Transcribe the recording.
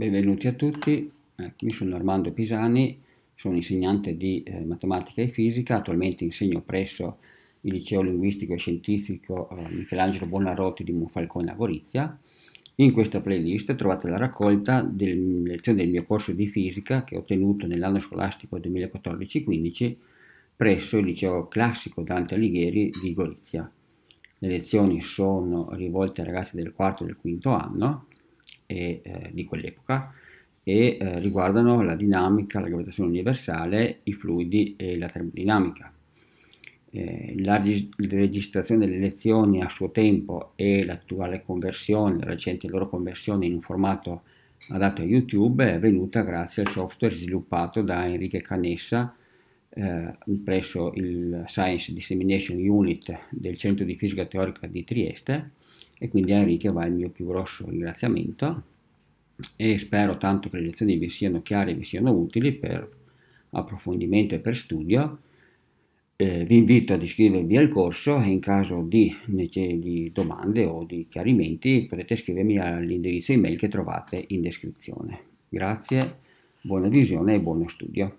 Benvenuti a tutti, ecco, io sono Armando Pisani, sono insegnante di eh, matematica e fisica, attualmente insegno presso il liceo linguistico e scientifico eh, Michelangelo Bonarotti di Monfalcone a Gorizia. In questa playlist trovate la raccolta delle lezioni del mio corso di fisica che ho tenuto nell'anno scolastico 2014-15 presso il liceo classico Dante Alighieri di Gorizia. Le lezioni sono rivolte ai ragazzi del quarto e del quinto anno e, eh, di quell'epoca e eh, riguardano la dinamica, la gravitazione universale, i fluidi e la termodinamica. Eh, la registrazione delle lezioni a suo tempo e l'attuale conversione, la recente loro conversione in un formato adatto a YouTube è avvenuta grazie al software sviluppato da Enrique Canessa eh, presso il Science Dissemination Unit del Centro di Fisica Teorica di Trieste e quindi a Enrico va il mio più grosso ringraziamento e spero tanto che le lezioni vi siano chiare e vi siano utili per approfondimento e per studio. Eh, vi invito ad iscrivervi al corso e in caso di, di domande o di chiarimenti potete scrivermi all'indirizzo email che trovate in descrizione. Grazie, buona visione e buono studio.